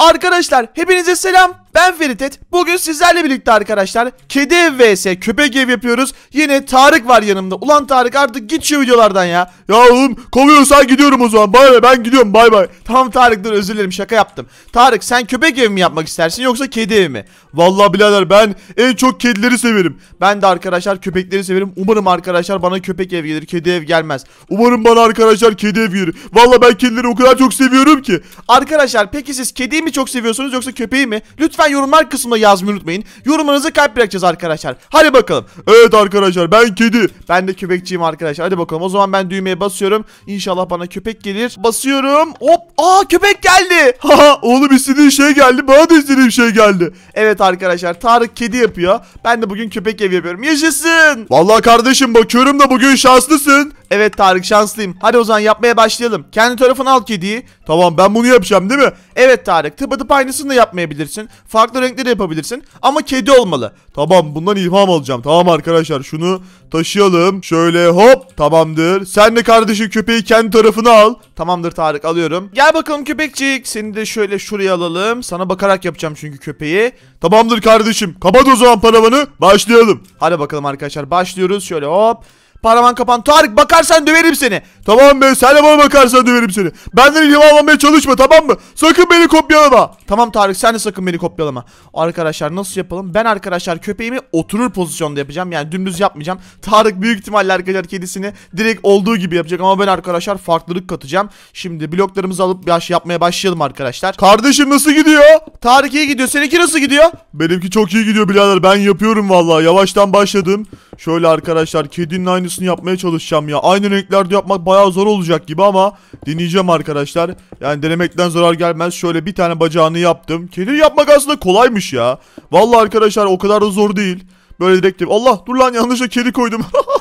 Arkadaşlar hepinize selam. Ben Feritet. Bugün sizlerle birlikte arkadaşlar kedi ev vs köpek ev yapıyoruz. Yine Tarık var yanımda. Ulan Tarık artık git şu videolardan ya. Ya oğlum kovuyorsan gidiyorum o zaman. Bay bay ben gidiyorum bay bay. Tamam Tarık dur özür dilerim şaka yaptım. Tarık sen köpek ev mi yapmak istersin yoksa kedi ev mi? vallahi birader ben en çok kedileri severim. Ben de arkadaşlar köpekleri severim. Umarım arkadaşlar bana köpek ev gelir kedi ev gelmez. Umarım bana arkadaşlar kedi ev gelir. vallahi ben kedileri o kadar çok seviyorum ki. Arkadaşlar peki siz kediyi mi çok seviyorsunuz yoksa köpeği mi? Lütfen lütfen yorumlar kısmına yazmayı unutmayın. Yorumlarınızı kalp bırakacağız arkadaşlar. Hadi bakalım. Evet arkadaşlar ben kedi. Ben de köpekçiyim arkadaşlar. Hadi bakalım. O zaman ben düğmeye basıyorum. İnşallah bana köpek gelir. Basıyorum. Hop. Aa köpek geldi. Haha oğlum istediğin şey geldi. Bana da istediğim şey geldi. Evet arkadaşlar Tarık kedi yapıyor. Ben de bugün köpek evi yapıyorum. Yaşasın. Vallahi kardeşim bakıyorum da bugün şanslısın. Evet Tarık şanslıyım. Hadi o zaman yapmaya başlayalım. Kendi tarafına al kediyi. Tamam ben bunu yapacağım değil mi? Evet Tarık tıpatıp aynısını da yapmayabilirsin. Farklı renkleri yapabilirsin. Ama kedi olmalı. Tamam bundan ilham alacağım. Tamam arkadaşlar şunu taşıyalım. Şöyle hop tamamdır. Sen de kardeşim köpeği kendi tarafına al. Tamamdır Tarık alıyorum. Gel bakalım köpekçik. Seni de şöyle şuraya alalım. Sana bakarak yapacağım çünkü köpeği. Tamamdır kardeşim. Kapat o zaman paravanı. Başlayalım. Hadi bakalım arkadaşlar başlıyoruz. Şöyle hop. Paraman kapan. Tarık bakarsan döverim seni. Tamam be sen de bana bakarsan döverim seni. Benden ilham almaya çalışma tamam mı? Sakın beni kopyalama. Tamam Tarık sen de sakın beni kopyalama. Arkadaşlar nasıl yapalım? Ben arkadaşlar köpeğimi oturur pozisyonda yapacağım. Yani dümdüz yapmayacağım. Tarık büyük ihtimalle arkadaşlar kedisini direkt olduğu gibi yapacak. Ama ben arkadaşlar farklılık katacağım. Şimdi bloklarımızı alıp baş yapmaya başlayalım arkadaşlar. Kardeşim nasıl gidiyor? Tarık iyi gidiyor. Seninki nasıl gidiyor? Benimki çok iyi gidiyor birader. Ben yapıyorum vallahi. Yavaştan başladım. Şöyle arkadaşlar kedinin aynı aynısını yapmaya çalışacağım ya. Aynı renklerde yapmak bayağı zor olacak gibi ama deneyeceğim arkadaşlar. Yani denemekten zarar gelmez. Şöyle bir tane bacağını yaptım. Kedi yapmak aslında kolaymış ya. Vallahi arkadaşlar o kadar da zor değil. Böyle direkt Allah dur lan yanlışa kedi koydum.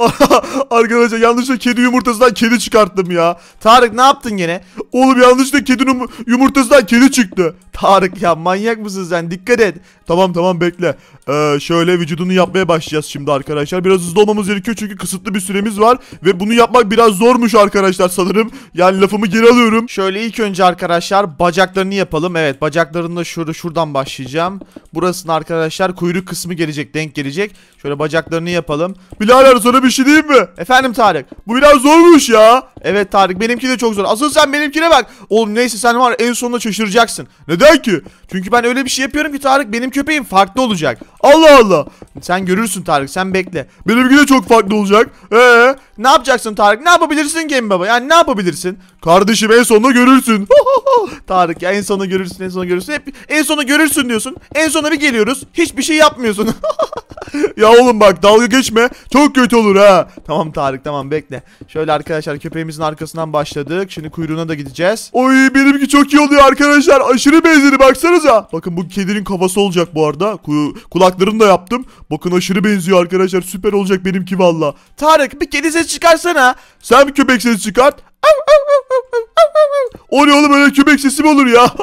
Arkadaşlar yanlışlıkla kedi yumurtasından kedi çıkarttım ya. Tarık ne yaptın gene? Oğlum yanlışlıkla kedinin yumurtasından kedi çıktı. Tarık ya manyak mısın sen? Dikkat et. Tamam tamam bekle. Ee, şöyle vücudunu yapmaya başlayacağız şimdi arkadaşlar. Biraz hızlı olmamız gerekiyor çünkü kısıtlı bir süremiz var. Ve bunu yapmak biraz zormuş arkadaşlar sanırım. Yani lafımı geri alıyorum. Şöyle ilk önce arkadaşlar bacaklarını yapalım. Evet bacaklarını da şur şuradan başlayacağım. Burasını arkadaşlar kuyruk kısmı gelecek denk gelecek. Şöyle bacaklarını yapalım. Bilader sana bir bir değil mi? Efendim Tarık. Bu biraz zormuş ya. Evet Tarık benimki de çok zor. Asıl sen benimkine bak. Oğlum neyse sen var en sonunda şaşıracaksın. Neden ki? Çünkü ben öyle bir şey yapıyorum ki Tarık benim köpeğim farklı olacak. Allah Allah. Sen görürsün Tarık sen bekle. Benimki de çok farklı olacak. Ee, ne yapacaksın Tarık? Ne yapabilirsin Gemi Baba? Yani ne yapabilirsin? Kardeşim en sonunda görürsün. Tarık ya en sonunda görürsün en sonunda görürsün. Hep en sonunda görürsün diyorsun. En sonunda bir geliyoruz. Hiçbir şey yapmıyorsun. ya oğlum bak dalga geçme. Çok kötü olur ha. Tamam Tarık tamam bekle. Şöyle arkadaşlar köpeğimizin arkasından başladık. Şimdi kuyruğuna da gideceğiz. Oy benimki çok iyi oluyor arkadaşlar. Aşırı benzeri baksanıza. Bakın bu kedinin kafası olacak bu arada. Kuyu, kulaklarını da yaptım. Bakın aşırı benziyor arkadaşlar. Süper olacak benimki valla. Tarık bir kedi ses çıkarsana. Sen bir köpek sesi çıkart. O ne oğlum öyle köpek sesi mi olur ya?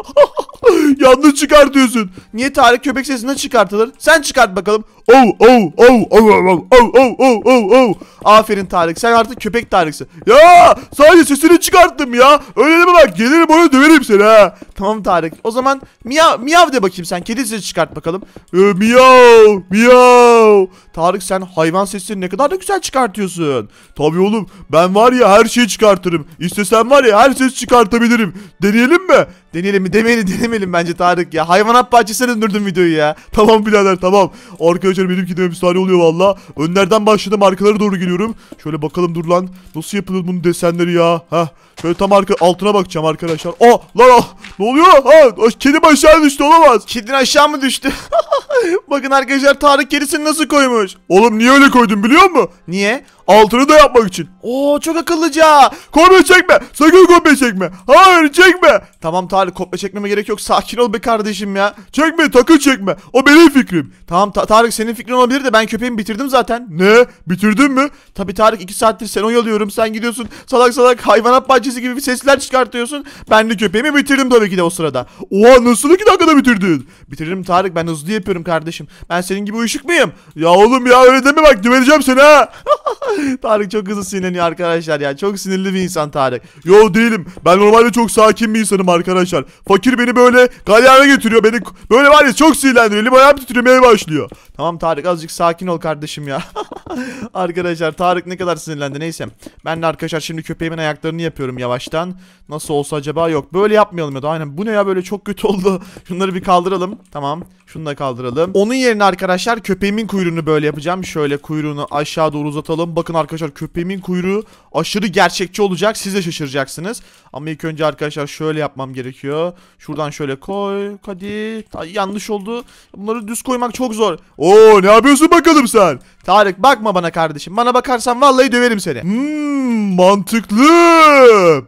Yanlış çıkartıyorsun. Niye Tarık köpek sesinden çıkartılır? Sen çıkart bakalım. Oh oh oh oh oh oh oh oh oh oh. Aferin Tarık sen artık köpek Tarık'sın. Ya sadece sesini çıkarttım ya. Öyle deme bak gelirim onu döverim seni ha. Tamam Tarık o zaman miyav, miyav de bakayım sen kedi sesi çıkart bakalım. Ee, miyav miyav. Tarık sen hayvan seslerini ne kadar da güzel çıkartıyorsun. Tabii oğlum ben var ya her şeyi çıkartırım. İstesen var ya her söz çıkartabilirim. Deneyelim mi? Deneyelim mi? Demeyelim denemeyelim bence Tarık ya. Hayvanat bahçesine döndürdüm videoyu ya. Tamam birader tamam. Arkadaşlar benimki de efsane oluyor valla. Önlerden başladım arkalara doğru geliyorum. Şöyle bakalım dur lan. Nasıl yapılır bunun desenleri ya? Heh. Şöyle tam arka altına bakacağım arkadaşlar. Oh, lan ah. Ne oluyor? Ha, Kedi aşağı düştü olamaz. Kedin aşağı mı düştü? Bakın arkadaşlar Tarık gerisini nasıl koymuş? Oğlum niye öyle koydun biliyor musun? Niye? Altını da yapmak için. Oo çok akıllıca. Kopya çekme. Sakın kopya çekme. Hayır çekme. Tamam Tarık kopya çekmeme gerek yok. Sakin ol be kardeşim ya. Çekme takı çekme. O benim fikrim. Tamam ta Tarık senin fikrin olabilir de ben köpeğimi bitirdim zaten. Ne? Bitirdin mi? Tabi Tarık 2 saattir sen oyalıyorum. Sen gidiyorsun salak salak hayvanat bahçesi gibi sesler çıkartıyorsun. Ben de köpeğimi bitirdim tabii ki de o sırada. Oha nasıl 2 dakikada bitirdin? Bitirdim Tarık ben hızlı yapıyorum kardeşim. Ben senin gibi uyuşuk muyum? Ya oğlum ya öyle deme bak güveneceğim seni ha. Tarık çok hızlı sinirleniyor arkadaşlar ya. Çok sinirli bir insan Tarık. Yo değilim. Ben normalde çok sakin bir insanım arkadaşlar. Fakir beni böyle galyana götürüyor. Beni böyle var ya çok sinirlendiriyor. Elim ayağım titremeye başlıyor. Tamam Tarık azıcık sakin ol kardeşim ya. arkadaşlar Tarık ne kadar sinirlendi neyse. Ben de arkadaşlar şimdi köpeğimin ayaklarını yapıyorum yavaştan. Nasıl olsa acaba yok. Böyle yapmayalım ya da aynen. Bu ne ya böyle çok kötü oldu. Şunları bir kaldıralım. Tamam. Şunu da kaldıralım aldım. Onun yerine arkadaşlar köpeğimin kuyruğunu böyle yapacağım. Şöyle kuyruğunu aşağı doğru uzatalım. Bakın arkadaşlar köpeğimin kuyruğu aşırı gerçekçi olacak. Siz de şaşıracaksınız. Ama ilk önce arkadaşlar şöyle yapmam gerekiyor. Şuradan şöyle koy. Hadi. yanlış oldu. Bunları düz koymak çok zor. Oo ne yapıyorsun bakalım sen? Tarık bakma bana kardeşim. Bana bakarsan vallahi döverim seni. Hmm, mantıklı.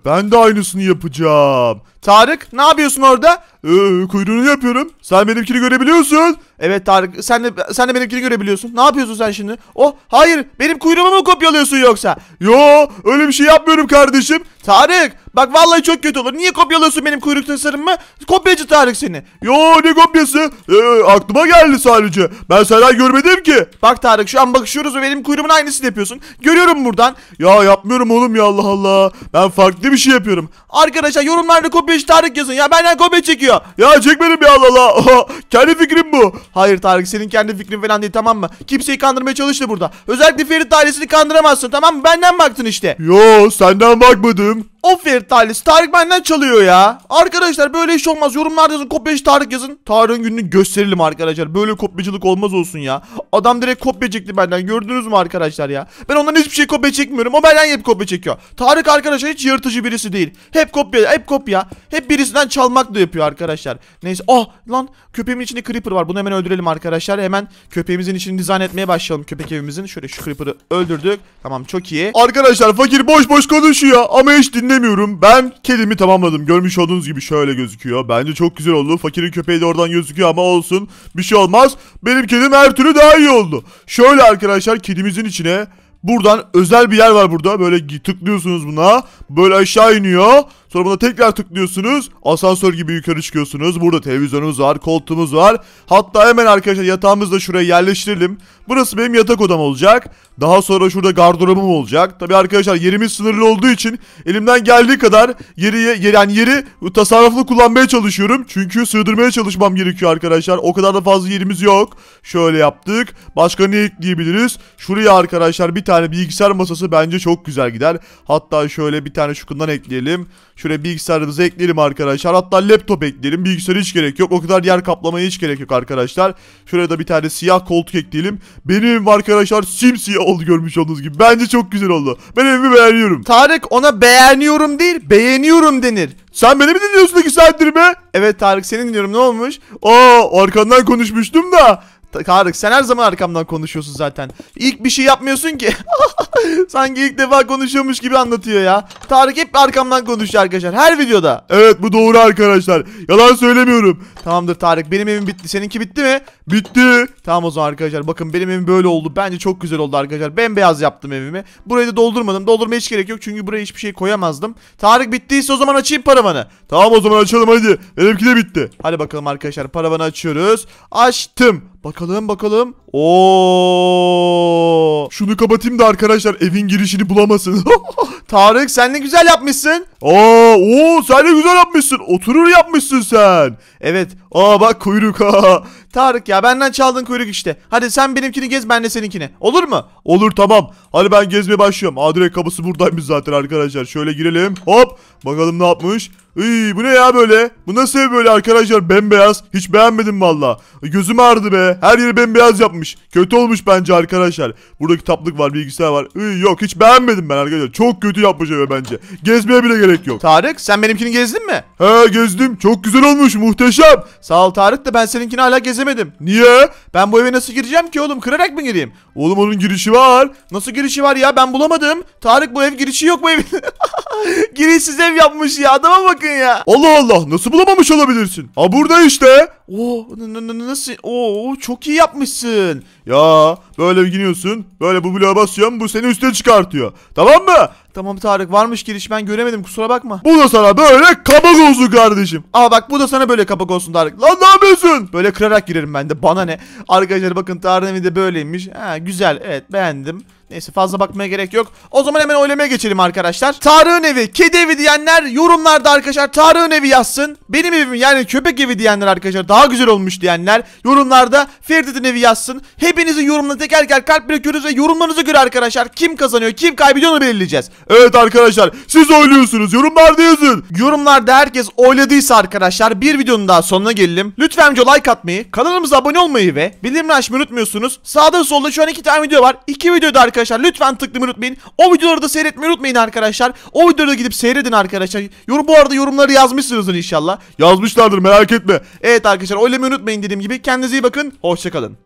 Ben de aynısını yapacağım. Tarık ne yapıyorsun orada? Ee, kuyruğunu yapıyorum. Sen benimkini görebiliyorsun. Evet Tarık sen de, sen de benimkini görebiliyorsun. Ne yapıyorsun sen şimdi? Oh hayır benim kuyruğumu mu kopyalıyorsun yoksa? Yo öyle bir şey yapmıyorum kardeşim. Tarık bak vallahi çok kötü olur. Niye kopyalıyorsun benim kuyruk tasarımımı? Kopyacı Tarık seni. Yo ne kopyası? Ee, aklıma geldi sadece. Ben senden görmedim ki. Bak Tarık şu an bakışıyoruz ve benim kuyruğumun aynısını yapıyorsun. Görüyorum buradan. Ya yapmıyorum oğlum ya Allah Allah. Ben farklı bir şey yapıyorum. Arkadaşlar yorumlarda kopyacı Tarık yazın. Ya benden kopya çekiyor. Ya çekmedim ya Allah Allah. kendi fikrim bu. Hayır Tarık senin kendi fikrin falan değil tamam mı? Kimseyi kandırmaya çalıştı burada. Özellikle Ferit ailesini kandıramazsın tamam mı? Benden baktın işte. Yo senden bakmadım. Ölüm. Aferin Talis. Tarık benden çalıyor ya. Arkadaşlar böyle iş olmaz. Yorumlarda yazın. Kopyacı Tarık yazın. Tarık'ın gününü gösterelim arkadaşlar. Böyle kopyacılık olmaz olsun ya. Adam direkt kopya çekti benden. Gördünüz mü arkadaşlar ya? Ben ondan hiçbir şey kopya çekmiyorum. O benden hep kopya çekiyor. Tarık arkadaşlar hiç yırtıcı birisi değil. Hep kopya. Hep kopya. Hep birisinden çalmak da yapıyor arkadaşlar. Neyse. Oh lan köpeğimin içinde creeper var. Bunu hemen öldürelim arkadaşlar. Hemen köpeğimizin içini dizayn etmeye başlayalım. Köpek evimizin. Şöyle şu creeper'ı öldürdük. Tamam çok iyi. Arkadaşlar fakir boş boş konuşuyor. Ama hiç dinle dinlemiyorum. Ben kedimi tamamladım. Görmüş olduğunuz gibi şöyle gözüküyor. Bence çok güzel oldu. Fakirin köpeği de oradan gözüküyor ama olsun. Bir şey olmaz. Benim kedim her türlü daha iyi oldu. Şöyle arkadaşlar kedimizin içine buradan özel bir yer var burada. Böyle tıklıyorsunuz buna. Böyle aşağı iniyor. Sonra buna tekrar tıklıyorsunuz. Asansör gibi yukarı çıkıyorsunuz. Burada televizyonumuz var, koltuğumuz var. Hatta hemen arkadaşlar yatağımızı da şuraya yerleştirelim. Burası benim yatak odam olacak. Daha sonra şurada gardırobum olacak. Tabii arkadaşlar yerimiz sınırlı olduğu için elimden geldiği kadar yeri, yani yeri tasarruflu kullanmaya çalışıyorum. Çünkü sığdırmaya çalışmam gerekiyor arkadaşlar. O kadar da fazla yerimiz yok. Şöyle yaptık. Başka ne ekleyebiliriz? Şuraya arkadaşlar bir tane bilgisayar masası bence çok güzel gider. Hatta şöyle bir tane şukundan ekleyelim şöyle bilgisayarımızı ekleyelim arkadaşlar. Hatta laptop ekleyelim. Bilgisayara hiç gerek yok. O kadar yer kaplamaya hiç gerek yok arkadaşlar. Şuraya da bir tane siyah koltuk ekleyelim. Benim arkadaşlar simsiyah oldu görmüş olduğunuz gibi. Bence çok güzel oldu. Ben evimi beğeniyorum. Tarık ona beğeniyorum değil beğeniyorum denir. Sen beni mi dinliyorsun iki saattir be? Evet Tarık seni dinliyorum ne olmuş? Aa arkandan konuşmuştum da. Tarık sen her zaman arkamdan konuşuyorsun zaten. İlk bir şey yapmıyorsun ki. Sanki ilk defa konuşuyormuş gibi anlatıyor ya. Tarık hep arkamdan konuşuyor arkadaşlar. Her videoda. Evet bu doğru arkadaşlar. Yalan söylemiyorum. Tamamdır Tarık. Benim evim bitti. Seninki bitti mi? Bitti. Tamam o zaman arkadaşlar. Bakın benim evim böyle oldu. Bence çok güzel oldu arkadaşlar. Bembeyaz yaptım evimi. Burayı da doldurmadım. doldurma hiç gerek yok. Çünkü buraya hiçbir şey koyamazdım. Tarık bittiyse o zaman açayım paravanı. Tamam o zaman açalım hadi. Benimki de bitti. Hadi bakalım arkadaşlar. Paravanı açıyoruz. Açtım. Bakın Bakalım bakalım. Oo! Şunu kapatayım da arkadaşlar evin girişini bulamasın. Tarık sen ne güzel yapmışsın. Aa, oo sen ne güzel yapmışsın. Oturur yapmışsın sen. Evet. Aa bak kuyruk ha. Tarık ya benden çaldın kuyruk işte. Hadi sen benimkini gez ben de seninkini. Olur mu? Olur tamam. Hadi ben gezmeye başlıyorum. Aa direkt kapısı buradaymış zaten arkadaşlar. Şöyle girelim. Hop. Bakalım ne yapmış. İyi bu ne ya böyle? Bu nasıl böyle arkadaşlar? Bembeyaz. Hiç beğenmedim valla. E, gözüm ağrıdı be. Her yeri bembeyaz yapmış. Kötü olmuş bence arkadaşlar. Burada kitaplık var, bilgisayar var. İyi yok hiç beğenmedim ben arkadaşlar. Çok kötü kötü yapmış eve bence. Gezmeye bile gerek yok. Tarık sen benimkini gezdin mi? He gezdim. Çok güzel olmuş. Muhteşem. Sağ ol Tarık da ben seninkini hala gezemedim. Niye? Ben bu eve nasıl gireceğim ki oğlum? Kırarak mı gireyim? Oğlum onun girişi var. Nasıl girişi var ya? Ben bulamadım. Tarık bu ev girişi yok bu evin. Girişsiz ev yapmış ya. Adama bakın ya. Allah Allah. Nasıl bulamamış olabilirsin? Ha burada işte. Oo nasıl? Oo çok iyi yapmışsın. Ya Böyle giniyorsun. Böyle bu bloğa basıyorum. Bu seni üstüne çıkartıyor. Tamam mı? Tamam Tarık varmış giriş ben göremedim kusura bakma. Bu da sana böyle kapak olsun kardeşim. Aa bak bu da sana böyle kapak olsun Tarık. Lan ne yapıyorsun? Böyle kırarak girerim ben de bana ne. Arkadaşlar bakın Tarık'ın evi böyleymiş. Ha güzel evet beğendim. Neyse fazla bakmaya gerek yok. O zaman hemen oylamaya geçelim arkadaşlar. Tarık'ın evi, kedi evi diyenler yorumlarda arkadaşlar Tarık'ın evi yazsın. Benim evim yani köpek evi diyenler arkadaşlar daha güzel olmuş diyenler yorumlarda Feridit'in evi yazsın. Hepinizin yorumuna teker teker kalp bırakıyoruz ve yorumlarınıza göre arkadaşlar kim kazanıyor, kim kaybediyor onu belirleyeceğiz. Evet arkadaşlar siz oyluyorsunuz. Yorumlarda yazın. Yorumlarda herkes oyladıysa arkadaşlar bir videonun daha sonuna gelelim. Lütfen like atmayı, kanalımıza abone olmayı ve bildirimleri açmayı unutmuyorsunuz. Sağda solda şu an iki tane video var. İki videoda arkadaşlar arkadaşlar. Lütfen tıklamayı unutmayın. O videoları da seyretmeyi unutmayın arkadaşlar. O videoları gidip seyredin arkadaşlar. Yorum bu arada yorumları yazmışsınızdır inşallah. Yazmışlardır merak etme. Evet arkadaşlar oylamayı unutmayın dediğim gibi. Kendinize iyi bakın. Hoşçakalın.